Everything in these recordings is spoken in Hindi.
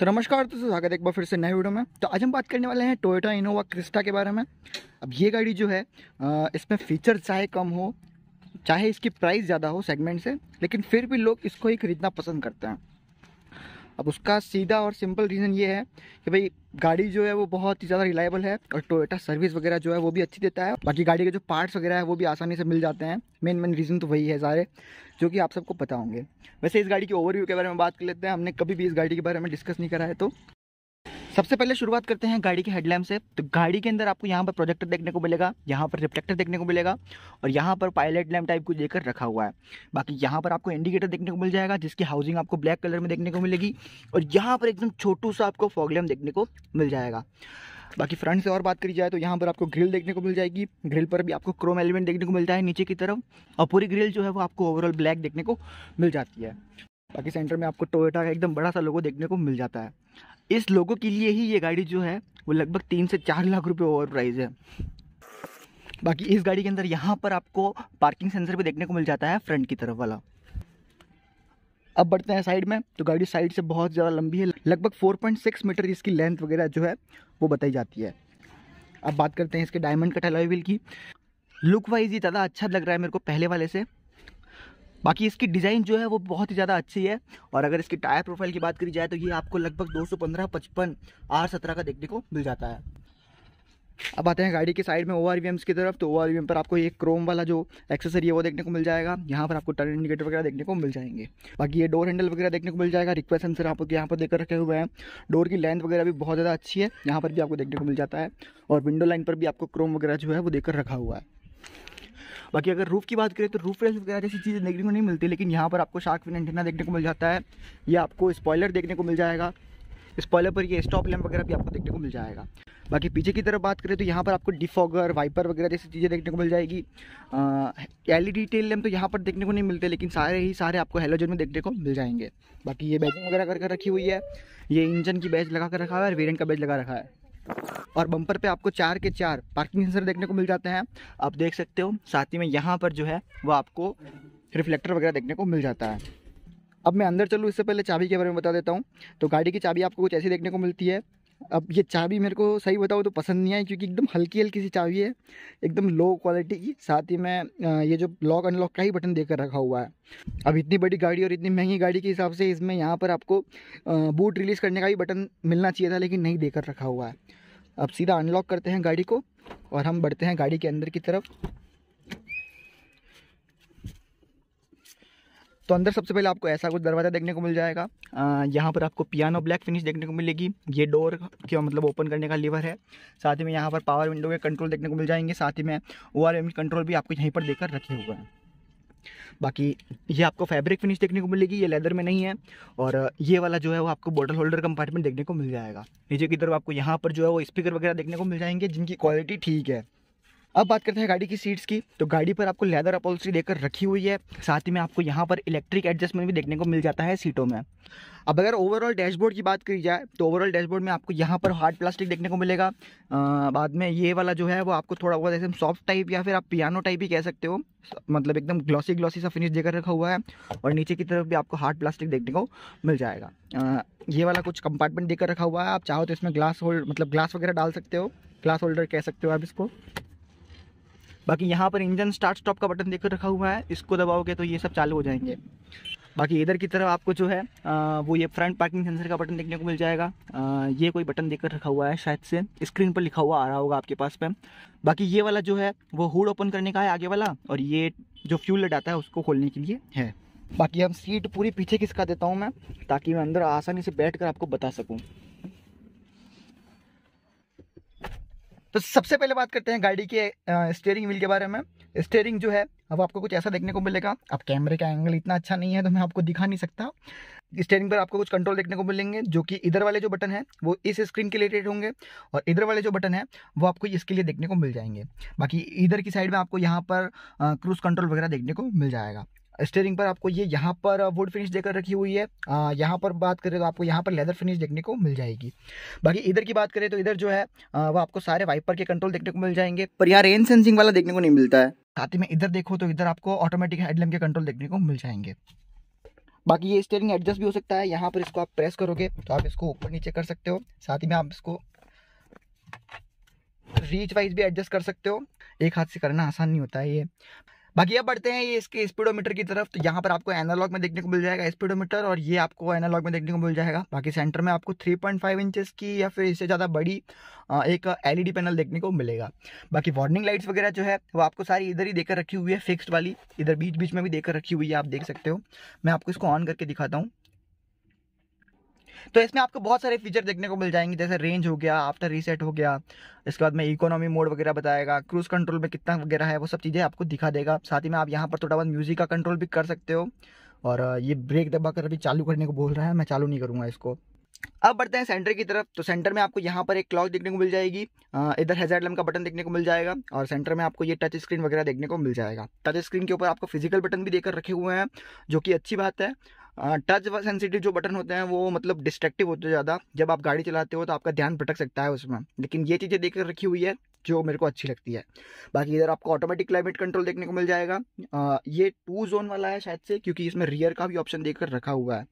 तो नमस्कार तो स्वागत एक बार फिर से नए वीडियो में तो आज हम बात करने वाले हैं टोयोटा इनोवा क्रिस्टा के बारे में अब ये गाड़ी जो है इसमें फीचर चाहे कम हो चाहे इसकी प्राइस ज़्यादा हो सेगमेंट से लेकिन फिर भी लोग इसको ही खरीदना पसंद करते हैं अब उसका सीधा और सिंपल रीज़न ये है कि भाई गाड़ी जो है वो बहुत ही ज़्यादा रिलायबल है और टोयोटा सर्विस वगैरह जो है वो भी अच्छी देता है बाकी गाड़ी के जो पार्ट्स वगैरह है वो भी आसानी से मिल जाते हैं मेन मेन रीज़न तो वही है सारे जो कि आप सबको पता होंगे वैसे इस गाड़ी के ओवरव्यू के बारे में बात कर लेते हैं हमने कभी भी इस गाड़ी के बारे में डिस्कस नहीं करा है तो सबसे पहले शुरुआत करते हैं गाड़ी के हेडलैम्प से तो गाड़ी के अंदर आपको यहाँ पर प्रोजेक्टर देखने को मिलेगा यहाँ पर रिफ्लेक्टर देखने को मिलेगा और यहाँ पर पायलट लैम्प टाइप को देकर रखा हुआ है बाकी यहाँ पर आपको इंडिकेटर देखने को मिल जाएगा जिसकी हाउसिंग आपको ब्लैक कलर में देखने को मिलेगी और यहाँ पर एकदम छोटू सा आपको फॉगलैम्प देखने को मिल जाएगा बाकी फ्रंट से और बात करी जाए तो यहाँ पर आपको ग्रिल देखने को मिल जाएगी ग्रिल पर भी आपको क्रोम एलिमेंट देखने को मिलता है नीचे की तरफ और पूरी ग्रिल जो है वो आपको ओवरऑल ब्लैक देखने को मिल जाती है बाकी सेंटर में आपको टोयोटा का एकदम बड़ा सा लोगो देखने को मिल जाता है इस लोगो के लिए ही ये गाड़ी जो है वो लगभग तीन से चार लाख रुपये ओवर प्राइस है बाकी इस गाड़ी के अंदर यहाँ पर आपको पार्किंग सेंसर भी देखने को मिल जाता है फ्रंट की तरफ वाला अब बढ़ते हैं साइड में तो गाड़ी साइड से बहुत ज़्यादा लंबी है लगभग 4.6 मीटर इसकी लेंथ वगैरह जो है वो बताई जाती है अब बात करते हैं इसके डायमंड कट अलॉय व्हील की लुक वाइज ही ज़्यादा अच्छा लग रहा है मेरे को पहले वाले से बाकी इसकी डिज़ाइन जो है वो बहुत ही ज़्यादा अच्छी है और अगर इसकी टायर प्रोफाइल की बात करी जाए तो ये आपको लगभग पंद्रह पचपन आर सत्रह का देखने को मिल जाता है अब आते हैं गाड़ी के साइड में ओ आर की तरफ तो ओ आर पर आपको एक क्रोम वाला जो एक्सेसरी है वो देखने को मिल जाएगा यहाँ पर आपको टर्न इंडिकेटर वगैरह देखने को मिल जाएंगे बाकी ये डोर हैंडल वगैरह देखने को मिल जाएगा रिक्वेस्ट सेंसर आपको यहाँ पर देकर रखे हुए हैं डोर की लेंथ वगैरह भी बहुत ज़्यादा अच्छी है यहाँ पर भी आपको देखने को मिल जाता है और विंडो लाइन पर भी आपको क्रोम वगैरह जो है वो देकर रखा हुआ है बाकी अगर रूफ़ की बात करें तो रूफ रेल्स वगैरह जैसी चीज़ें देखने को नहीं मिलती लेकिन यहाँ पर आपको शार्क फिन एंटीना देखने को मिल जाता है या आपको स्पॉयलर देखने को मिल जाएगा स्पॉलर पर ये स्टॉप लैम्प वगैरह भी आपको देखने को मिल जाएगा बाकी पीछे की तरफ बात करें तो यहाँ पर आपको डिफॉगर वाइपर वगैरह जैसी चीज़ें देखने को मिल जाएगी एल ई टेल लैम्प तो यहाँ पर देखने को नहीं मिलते लेकिन सारे ही सारे आपको हेलोजन में देखने को मिल जाएंगे बाकी ये बैजिंग वगैरह करके रखी हुई है ये इंजन की बैच लगा कर रखा है और वेरियंट का बैच लगा रखा है और बम्पर पे आपको चार के चार पार्किंग सेंसर देखने को मिल जाते हैं आप देख सकते हो साथ ही में यहाँ पर जो है वो आपको रिफ्लेक्टर वगैरह देखने को मिल जाता है अब मैं अंदर चलूँ इससे पहले चाबी के बारे में बता देता हूँ तो गाड़ी की चाबी आपको कुछ ऐसी देखने को मिलती है अब ये चाबी मेरे को सही बताऊँ तो पसंद नहीं आई क्योंकि एकदम हल्की हल्की सी चाबी है एकदम लो क्वालिटी की साथ ही मैं ये जो लॉक अनलॉक का ही बटन देकर रखा हुआ है अब इतनी बड़ी गाड़ी और इतनी महंगी गाड़ी के हिसाब से इसमें यहाँ पर आपको बूट रिलीज़ करने का भी बटन मिलना चाहिए था लेकिन नहीं देकर रखा हुआ है अब सीधा अनलॉक करते हैं गाड़ी को और हम बढ़ते हैं गाड़ी के अंदर की तरफ तो अंदर सबसे पहले आपको ऐसा कुछ दरवाज़ा देखने को मिल जाएगा यहाँ पर आपको पियानो ब्लैक फिनिश देखने को मिलेगी ये डोर क्यों मतलब ओपन करने का लीवर है साथ ही में यहाँ पर पावर विंडो के कंट्रोल देखने को मिल जाएंगे साथ ही में ओ कंट्रोल भी आपको यहीं पर देकर रखे हुए हैं बाकी ये आपको फैब्रिक फिनिश देखने को मिलेगी ये लेदर में नहीं है और ये वाला जो है वो आपको बोटल होल्डर कंपार्टमेंट देखने को मिल जाएगा नीचे की तरफ आपको यहाँ पर जो है वो स्पीकर वगैरह देखने को मिल जाएंगे जिनकी क्वालिटी ठीक है अब बात करते हैं गाड़ी की सीट्स की तो गाड़ी पर आपको लेदर अपॉलस्ट्री देकर रखी हुई है साथ ही में आपको यहाँ पर इलेक्ट्रिक एडजस्टमेंट भी देखने को मिल जाता है सीटों में अब अगर ओवरऑल डैशबोर्ड की बात की जाए तो ओवरऑल डैशबोर्ड में आपको यहाँ पर हार्ड प्लास्टिक देखने को मिलेगा आ, बाद में ये वाला जो है वो आपको थोड़ा बहुत ऐसे सॉफ्ट टाइप या फिर आप पियानो टाइप ही कह सकते हो मतलब एकदम ग्लॉसी ग्लॉसी सा फिनिश देकर रखा हुआ है और नीचे की तरफ भी आपको हार्ड प्लास्टिक देखने को मिल जाएगा आ, ये वाला कुछ कंपार्टमेंट देकर रखा हुआ है आप चाहो तो इसमें ग्लास होल्ड मतलब ग्लास वगैरह डाल सकते हो ग्लास होल्डर कह सकते हो आप इसको बाकी यहाँ पर इंजन स्टार्ट स्टॉप का बटन देख रखा हुआ है इसको दबाओगे तो ये सब चालू हो जाएंगे बाकी इधर की तरफ आपको जो है आ, वो ये फ्रंट पार्किंग सेंसर का बटन देखने को मिल जाएगा आ, ये कोई बटन देकर रखा हुआ है शायद से स्क्रीन पर लिखा हुआ आ रहा होगा आपके पास पे बाकी ये वाला जो है वो हुड ओपन करने का है आगे वाला और ये जो फ्यूल लेट आता है उसको खोलने के लिए है बाकी हम सीट पूरी पीछे किसका देता हूँ मैं ताकि मैं अंदर आसानी से बैठ कर आपको बता सकूँ तो सबसे पहले बात करते हैं गाड़ी के स्टेयरिंग व्हील के बारे में स्टेयरिंग जो है अब आपको कुछ ऐसा देखने को मिलेगा अब कैमरे का एंगल इतना अच्छा नहीं है तो मैं आपको दिखा नहीं सकता स्टेयरिंग पर आपको कुछ कंट्रोल देखने को मिलेंगे जो कि इधर वाले जो बटन है वो इस स्क्रीन के रिलेटेड होंगे और इधर वाले जो बटन है वो आपको इसके लिए देखने को मिल जाएंगे बाकी इधर की साइड में आपको यहाँ पर क्रूज़ कंट्रोल वगैरह देखने को मिल जाएगा स्टेयरिंग पर आपको ये यहाँ पर वुड फिनिश देकर रखी हुई है यहाँ पर बात करें तो आपको यहाँ पर लेदर फिनिश देखने को मिल जाएगी बाकी इधर की बात करें तो इधर जो है वो आपको सारे वाइपर के कंट्रोल देखने को मिल जाएंगे पर यहाँ रेन सेंसिंग वाला देखने को नहीं मिलता है साथ ही में इधर देखो तो इधर आपको ऑटोमेटिक हेडलैम्प के कंट्रोल देखने को मिल जाएंगे बाकी ये स्टेयरिंग एडजस्ट भी हो सकता है यहाँ पर इसको आप प्रेस करोगे तो आप इसको ऊपर नीचे कर सकते हो साथ ही में आप इसको रीच वाइज भी एडजस्ट कर सकते हो एक हाथ से करना आसान नहीं होता है ये बाकी अब बढ़ते हैं ये इसके स्पीडोमीटर की तरफ तो यहाँ पर आपको एनालॉग में देखने को मिल जाएगा स्पीडोमीटर और ये आपको एनालॉग में देखने को मिल जाएगा बाकी सेंटर में आपको 3.5 पॉइंट की या फिर इससे ज़्यादा बड़ी एक एलईडी पैनल देखने को मिलेगा बाकी वार्निंग लाइट्स वगैरह जो है वो आपको सारी इधर ही देकर रखी हुई है फिक्सड वाली इधर बीच बीच में भी देकर रखी हुई है आप देख सकते हो मैं आपको इसको ऑन करके दिखाता हूँ तो इसमें आपको बहुत सारे फीचर देखने को मिल जाएंगे जैसे रेंज हो गया आफ्टर रीसेट हो गया इसके बाद में इकोनॉमी मोड वगैरह बताएगा क्रूज कंट्रोल में कितना वगैरह है वो सब चीज़ें आपको दिखा देगा साथ ही में आप यहाँ पर थोड़ा बहुत म्यूजिक का कंट्रोल भी कर सकते हो और ये ब्रेक दबा कर अभी चालू करने को बोल रहा है मैं चालू नहीं करूँगा इसको अब बढ़ते हैं सेंटर की तरफ तो सेंटर में आपको यहाँ पर एक क्लॉक देखने को मिल जाएगी इधर हेजर लम का बटन देखने को मिल जाएगा और सेंटर में आपको ये टच स्क्रीन वगैरह देखने को मिल जाएगा टच स्क्रीन के ऊपर आपको फिजिकल बटन भी देकर रखे हुए हैं जो कि अच्छी बात है टच सेंसिटिव जो बटन होते हैं वो मतलब डिस्ट्रेक्टिव होते हैं ज़्यादा जब आप गाड़ी चलाते हो तो आपका ध्यान भटक सकता है उसमें लेकिन ये चीज़ें देख रखी हुई है जो मेरे को अच्छी लगती है बाकी इधर आपको ऑटोमेटिक क्लाइमेट कंट्रोल देखने को मिल जाएगा आ, ये टू जोन वाला है शायद से क्योंकि इसमें रियर का भी ऑप्शन देखकर रखा हुआ है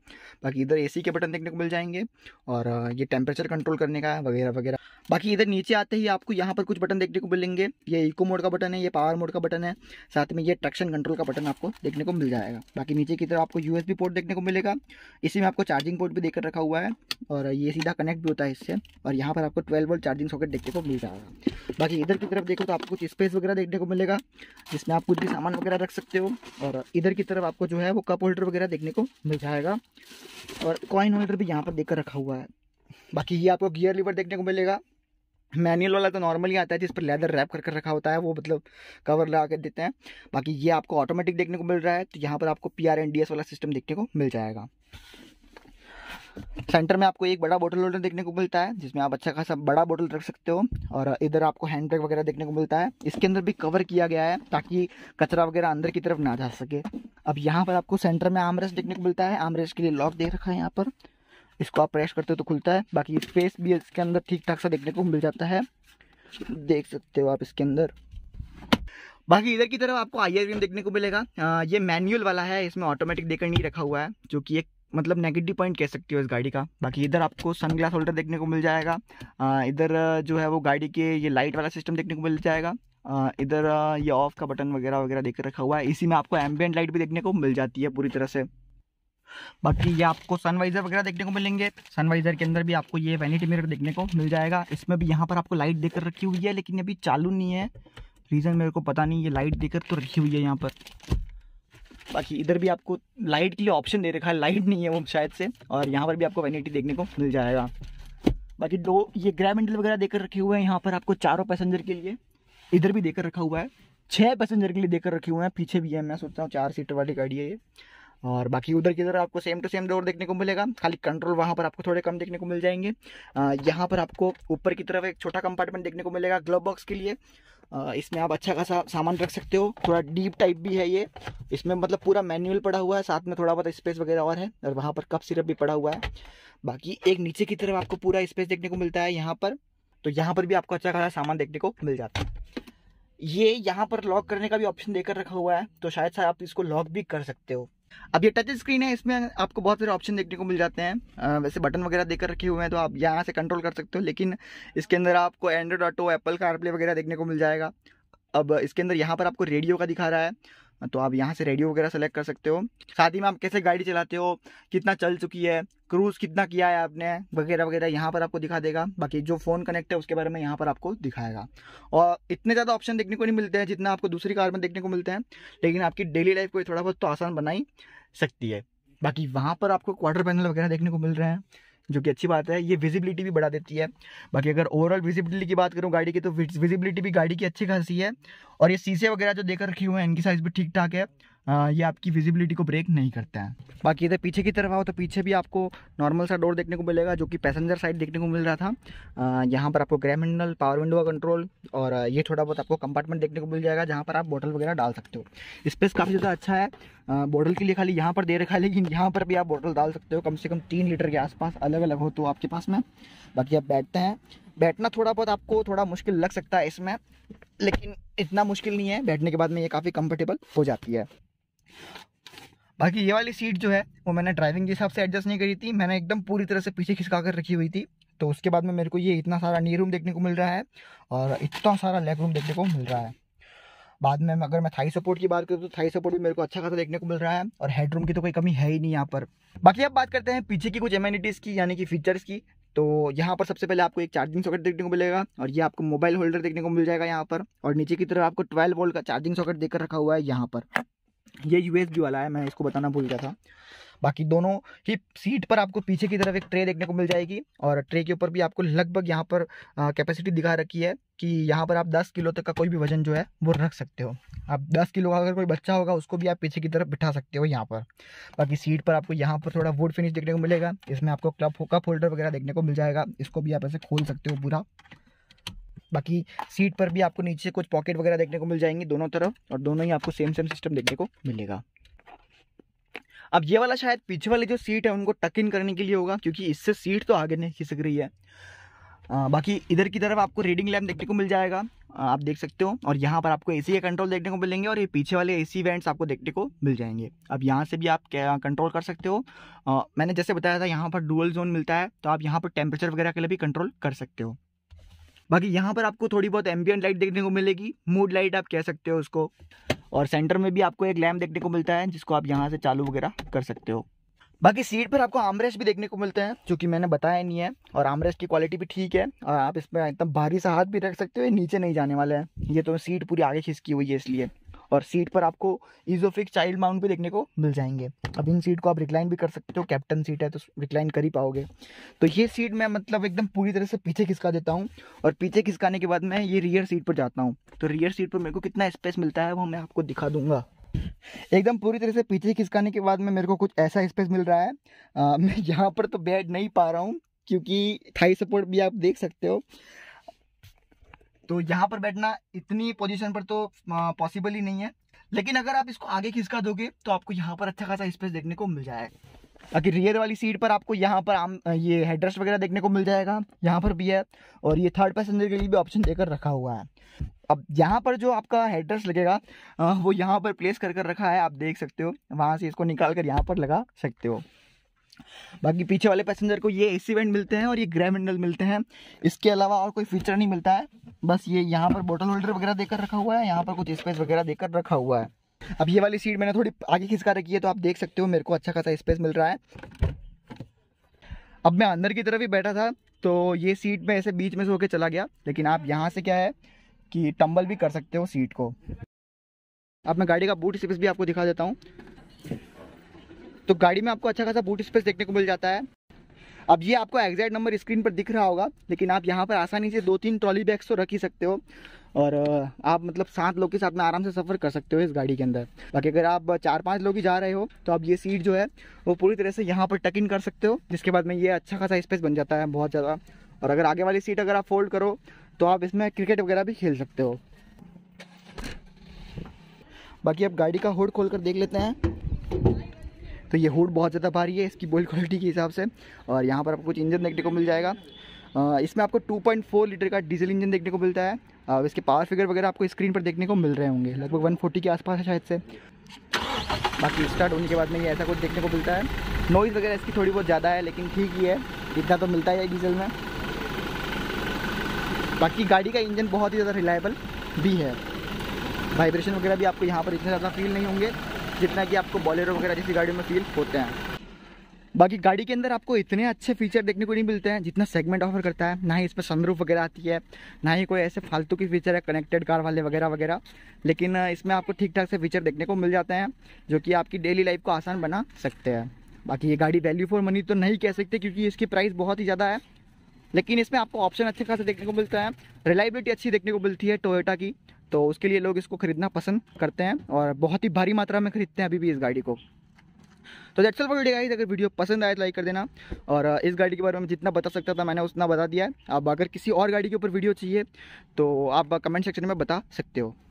बाकी इधर एसी के बटन देखने को मिल जाएंगे और ये टेम्परेचर कंट्रोल करने का है वगैरह वगैरह बाकी इधर नीचे आते ही आपको यहाँ पर कुछ बटन देखने को मिलेंगे ये इको मोड का बटन है ये पावर मोड का बटन है साथ में ये ट्रक्शन कंट्रोल का बटन आपको देखने को मिल जाएगा बाकी नीचे की तरफ आपको यूएसबी पोर्ट देखने को मिलेगा इसी में आपको चार्जिंग पोर्ट भी देकर रखा हुआ है और ये सीधा कनेक्ट भी होता है इससे और यहाँ पर आपको ट्वेल्व वोल्ट चार्जिंग सॉकेट देखने को मिल जाएगा बाकी इधर की तरफ देखो तो आपको कुछ स्पेस वगैरह देखने को मिलेगा जिसमें आप कुछ भी सामान वगैरह रख सकते हो और इधर की तरफ आपको जो है वो कप होल्डर वगैरह देखने को मिल जाएगा और कॉइन होल्डर भी यहाँ पर देख रखा हुआ है बाकी ये आपको गियर लीवर देखने को मिलेगा मैनुअल वाला तो नॉर्मली आता है जिस पर लेदर रैप कर रखा होता है वो मतलब कवर लगा कर देते हैं बाकी ये आपको ऑटोमेटिक देखने को मिल रहा है तो यहाँ पर आपको P R N D S वाला सिस्टम देखने को मिल जाएगा सेंटर में आपको एक बड़ा बोटल होल्डर देखने को मिलता है जिसमें आप अच्छा खासा बड़ा बोटल रख सकते हो और इधर आपको हैंड बैग वगैरह देखने को मिलता है इसके अंदर भी कवर किया गया है ताकि कचरा वगैरह अंदर की तरफ ना जा सके अब यहाँ पर आपको सेंटर में आमरेस देखने को मिलता है आमरेस के लिए लॉक दे रखा है यहाँ पर इसको आप प्रेस करते हो तो खुलता है बाकी स्पेस भी इसके अंदर ठीक ठाक सा देखने को मिल जाता है देख सकते हो आप इसके अंदर बाकी इधर की तरफ आपको आई आर देखने को मिलेगा ये मैनुअल वाला है इसमें ऑटोमेटिक देकर नहीं रखा हुआ है जो कि एक मतलब नेगेटिव पॉइंट कह सकती हो इस गाड़ी का बाकी इधर आपको सन ग्लास होल्डर देखने को मिल जाएगा इधर जो है वो गाड़ी के ये लाइट वाला सिस्टम देखने को मिल जाएगा इधर ये ऑफ का बटन वगैरह वगैरह देख रखा हुआ है इसी में आपको एम्बियन लाइट भी देखने को मिल जाती है पूरी तरह से बाकी ये आपको सनवाइज़र वगैरह देखने को मिलेंगे सनवाइज़र के अंदर भी आपको ये वैनिटी मिरर देखने को मिल जाएगा इसमें भी यहाँ पर आपको लाइट देकर रखी हुई है लेकिन अभी चालू नहीं है रीज़न मेरे को पता नहीं ये लाइट देकर तो रखी हुई है यहाँ पर बाकी इधर भी आपको लाइट के लिए ऑप्शन दे रखा है लाइट नहीं है वो शायद से और यहाँ पर भी आपको वैनिटी देखने को मिल जाएगा बाकी दो ये ग्रैब हैंडल वगैरह देकर रखे हुए हैं यहाँ पर आपको चारों पैसेंजर के लिए इधर भी देकर रखा हुआ है छः पैसेंजर के लिए देकर रखे हुए हैं पीछे भी है मैं सोचता हूँ चार सीटर वाली गाड़ी है ये और बाकी उधर की तरह आपको सेम टू सेम डोर देखने को मिलेगा खाली कंट्रोल वहाँ पर आपको थोड़े कम देखने को मिल जाएंगे यहाँ पर आपको ऊपर की तरफ एक छोटा कंपार्टमेंट देखने को मिलेगा ग्लव बॉक्स के लिए इसमें आप अच्छा खासा सामान रख सकते हो थोड़ा डीप टाइप भी है ये इसमें मतलब पूरा मैनुअल पड़ा हुआ है साथ में थोड़ा बहुत स्पेस वगैरह और है और वहाँ पर कप सिरप भी पड़ा हुआ है बाकी एक नीचे की तरफ आपको पूरा स्पेस देखने को मिलता है यहाँ पर तो यहाँ पर भी आपको अच्छा खासा सामान देखने को मिल जाता है ये यहाँ पर लॉक करने का भी ऑप्शन देकर रखा हुआ है तो शायद शायद आप इसको लॉक भी कर सकते हो अब ये टच स्क्रीन है इसमें आपको बहुत सारे ऑप्शन देखने को मिल जाते हैं आ, वैसे बटन वगैरह देकर रखे हुए हैं तो आप यहाँ से कंट्रोल कर सकते हो लेकिन इसके अंदर आपको एंड्रॉयड ऑटो एप्पल कारप्ले वगैरह देखने को मिल जाएगा अब इसके अंदर यहाँ पर आपको रेडियो का दिखा रहा है तो आप यहाँ से रेडियो वगैरह सेलेक्ट कर सकते हो साथ ही में आप कैसे गाड़ी चलाते हो कितना चल चुकी है क्रूज़ कितना किया है आपने वगैरह वगैरह यहाँ पर आपको दिखा देगा बाकी जो फ़ोन कनेक्ट है उसके बारे में यहाँ पर आपको दिखाएगा और इतने ज़्यादा ऑप्शन देखने को नहीं मिलते हैं जितना आपको दूसरी कार में देखने को मिलते हैं लेकिन आपकी डेली लाइफ को थोड़ा बहुत तो आसान बनाई सकती है बाकी वहाँ पर आपको क्वार्टर पैनल वगैरह देखने को मिल रहे हैं जो कि अच्छी बात है ये विजिबिलिटी भी बढ़ा देती है बाकी अगर ओवरऑल विजिबिलिटी की बात करूँ गाड़ी की तो विजिबिलिटी भी गाड़ी की अच्छी खासी है और ये शीशे वगैरह जो देकर रखे हुए हैं इनकी साइज़ भी ठीक ठाक है ये आपकी विजिबिलिटी को ब्रेक नहीं करता है बाकी इधर पीछे की तरफ आओ तो पीछे भी आपको नॉर्मल सा डोर देखने को मिलेगा जो कि पैसेंजर साइड देखने को मिल रहा था यहाँ पर आपको ग्रैम हैंडल पावर विंडो का कंट्रोल और ये थोड़ा बहुत आपको कंपार्टमेंट देखने को मिल जाएगा जहाँ पर आप बोटल वगैरह डाल सकते हो स्पेस काफ़ी ज़्यादा अच्छा है बोटल के लिए खाली यहाँ पर दे रखा है लेकिन यहाँ पर भी आप बोटल डाल सकते हो कम से कम तीन लीटर के आसपास अलग अलग हो तो आपके पास में बाकी आप बैठते हैं बैठना थोड़ा बहुत आपको थोड़ा मुश्किल लग सकता है इसमें लेकिन इतना मुश्किल नहीं है बैठने के बाद में ये काफ़ी कंफर्टेबल हो जाती है बाकी ये वाली सीट जो है वो मैंने ड्राइविंग के हिसाब से एडजस्ट नहीं करी थी मैंने एकदम पूरी तरह से पीछे खिसका कर रखी हुई थी तो उसके बाद में मेरे को ये इतना सारा नी रूम देखने को मिल रहा है और इतना सारा लेग रूम देखने को मिल रहा है बाद में अगर मैं थाई सपोर्ट की बात करूँ तो थाई सपोर्ट भी मेरे को अच्छा खासा देखने को मिल रहा है और हेड रूम की तो कोई कमी है ही नहीं यहाँ पर बाकी अब बात करते हैं पीछे की कुछ एम्यूनिटीज़ की यानी कि फीचर्स की तो यहाँ पर सबसे पहले आपको एक चार्जिंग सॉकेट देखने को मिलेगा और ये आपको मोबाइल होल्डर देखने को मिल जाएगा यहाँ पर और नीचे की तरफ आपको 12 वोल्ट का चार्जिंग सॉकेट देकर रखा हुआ है यहाँ पर ये यूएसबी वाला है मैं इसको बताना भूल गया था बाकी दोनों ही सीट पर आपको पीछे की तरफ एक ट्रे देखने को मिल जाएगी और ट्रे के ऊपर भी आपको लगभग यहाँ पर कैपेसिटी दिखा रखी है कि यहाँ पर आप 10 किलो तक का कोई भी वजन जो है वो रख सकते हो आप 10 किलो का अगर कोई बच्चा होगा उसको भी आप पीछे की तरफ बिठा सकते हो यहाँ पर बाकी सीट पर आपको यहाँ पर थोड़ा वुड फिनिश देखने को मिलेगा इसमें आपको क्लब कप होल्डर वगैरह देखने को मिल जाएगा इसको भी आप ऐसे खोल सकते हो पूरा बाकी सीट पर भी आपको नीचे कुछ पॉकेट वगैरह देखने को मिल जाएंगे दोनों तरफ और दोनों ही आपको सेम सेम सिस्टम देखने को मिलेगा अब ये वाला शायद पीछे वाली जो सीट है उनको टक इन करने के लिए होगा क्योंकि इससे सीट तो आगे नहीं खिसक रही है आ, बाकी इधर की तरफ आपको रीडिंग लैम्प देखने को मिल जाएगा आ, आप देख सकते हो और यहाँ पर आपको एसी का कंट्रोल देखने को मिलेंगे और ये पीछे वाले एसी वेंट्स आपको देखने को मिल जाएंगे अब यहाँ से भी आप कंट्रोल कर सकते हो आ, मैंने जैसे बताया था यहाँ पर डुअल जोन मिलता है तो आप यहाँ पर टेम्परेचर वगैरह के लिए भी कंट्रोल कर सकते हो बाकी यहाँ पर आपको थोड़ी बहुत एम्बियन लाइट देखने को मिलेगी मूड लाइट आप कह सकते हो उसको और सेंटर में भी आपको एक लैम्प देखने को मिलता है जिसको आप यहाँ से चालू वगैरह कर सकते हो बाकी सीट पर आपको आमरेस भी देखने को मिलते हैं जो कि मैंने बताया नहीं है और आमरेस की क्वालिटी भी ठीक है और आप इसमें एकदम भारी सा हाथ भी रख सकते हो नीचे नहीं जाने वाले हैं ये तो सीट पूरी आगे खिसकी हुई है इसलिए और सीट पर आपको ईजोफिक चाइल्ड माउंट भी देखने को मिल जाएंगे अब इन सीट को आप रिक्लाइन भी कर सकते हो कैप्टन सीट है तो रिक्लाइन कर ही पाओगे तो ये सीट मैं मतलब एकदम पूरी तरह से पीछे खिसका देता हूँ और पीछे खिसकाने के बाद मैं ये रियर सीट पर जाता हूँ तो रियर सीट पर मेरे को कितना स्पेस मिलता है वो मैं आपको दिखा दूंगा एकदम पूरी तरह से पीछे खिसकाने के बाद में मेरे को कुछ ऐसा स्पेस मिल रहा है आ, मैं यहाँ पर तो बैठ नहीं पा रहा हूँ क्योंकि थाई सपोर्ट भी आप देख सकते हो तो यहाँ पर बैठना इतनी पोजिशन पर तो पॉसिबल ही नहीं है लेकिन अगर आप इसको आगे खिसका दोगे तो आपको यहाँ पर अच्छा खासा स्पेस देखने को मिल जाएगा अगर रियर वाली सीट पर आपको यहाँ पर आम ये हेडरेस्ट वगैरह देखने को मिल जाएगा यहाँ पर भी है और ये थर्ड पैसेंजर के लिए भी ऑप्शन देकर रखा हुआ है अब यहाँ पर जो आपका हेडरेस्ट लगेगा वो यहाँ पर प्लेस कर कर रखा है आप देख सकते हो वहाँ से इसको निकाल कर यहाँ पर लगा सकते हो बाकी पीछे वाले पैसेंजर को ये एसी वेंट मिलते हैं और ये ग्रह मंडल मिलते हैं इसके अलावा और कोई फीचर नहीं मिलता है बस ये यहाँ पर बोटल होल्डर वगैरह देकर रखा हुआ है यहाँ पर कुछ स्पेस वगैरह देकर रखा हुआ है अब ये वाली सीट मैंने थोड़ी आगे खिसका रखी है तो आप देख सकते हो मेरे को अच्छा खासा स्पेस मिल रहा है अब मैं अंदर की तरफ ही बैठा था तो ये सीट में ऐसे बीच में से होकर चला गया लेकिन आप यहाँ से क्या है कि टंबल भी कर सकते हो सीट को अब मैं गाड़ी का बूट स्पेस भी आपको दिखा देता हूँ तो गाड़ी में आपको अच्छा खासा बूट स्पेस देखने को मिल जाता है अब ये आपको एग्जैक्ट नंबर स्क्रीन पर दिख रहा होगा लेकिन आप यहाँ पर आसानी से दो तीन ट्रॉली बैग्स तो रख ही सकते हो और आप मतलब सात लोग के साथ में आराम से सफ़र कर सकते हो इस गाड़ी के अंदर बाकी अगर आप चार पाँच लोग ही जा रहे हो तो आप ये सीट जो है वो पूरी तरह से यहाँ पर टक इन कर सकते हो जिसके बाद में ये अच्छा खासा स्पेस बन जाता है बहुत ज़्यादा और अगर आगे वाली सीट अगर आप फोल्ड करो तो आप इसमें क्रिकेट वगैरह भी खेल सकते हो बाकी आप गाड़ी का होड खोल कर देख लेते हैं तो ये हुड बहुत ज़्यादा भारी है इसकी बोल्ड क्वालिटी के हिसाब से और यहाँ पर आपको कुछ इंजन देखने को मिल जाएगा इसमें आपको 2.4 लीटर का डीजल इंजन देखने को मिलता है और इसके पावर फिगर वगैरह आपको स्क्रीन पर देखने को मिल रहे होंगे लगभग 140 के आसपास है शायद से बाकी स्टार्ट होने के बाद में ये ऐसा कुछ देखने को मिलता है नॉइज़ वगैरह इसकी थोड़ी बहुत ज़्यादा है लेकिन ठीक ही है इतना तो मिलता है डीजल में बाकी गाड़ी का इंजन बहुत ही ज़्यादा रिलायबल भी है वाइब्रेशन वगैरह भी आपको यहाँ पर इतने ज़्यादा फील नहीं होंगे जितना कि आपको बॉलेरो वगैरह जैसी गाड़ियों में फील होते हैं बाकी गाड़ी के अंदर आपको इतने अच्छे फीचर देखने को नहीं मिलते हैं जितना सेगमेंट ऑफर करता है ना ही इसमें सनरूफ वगैरह आती है ना ही कोई ऐसे फालतू की फीचर है कनेक्टेड कार वाले वगैरह वगैरह लेकिन इसमें आपको ठीक ठाक से फीचर देखने को मिल जाते हैं जो कि आपकी डेली लाइफ को आसान बना सकते हैं बाकी ये गाड़ी वैल्यू फॉर मनी तो नहीं कह सकते क्योंकि इसकी प्राइस बहुत ही ज़्यादा है लेकिन इसमें आपको ऑप्शन अच्छे खासे देखने को मिलता है रिलायबिलिटी अच्छी देखने को मिलती है टोयोटा की तो उसके लिए लोग इसको खरीदना पसंद करते हैं और बहुत ही भारी मात्रा में खरीदते हैं अभी भी इस गाड़ी को तो that's all for video guys अगर वीडियो पसंद आए तो लाइक कर देना और इस गाड़ी के बारे में जितना बता सकता था मैंने उतना बता दिया है अब अगर किसी और गाड़ी के ऊपर वीडियो चाहिए तो आप कमेंट सेक्शन में बता सकते हो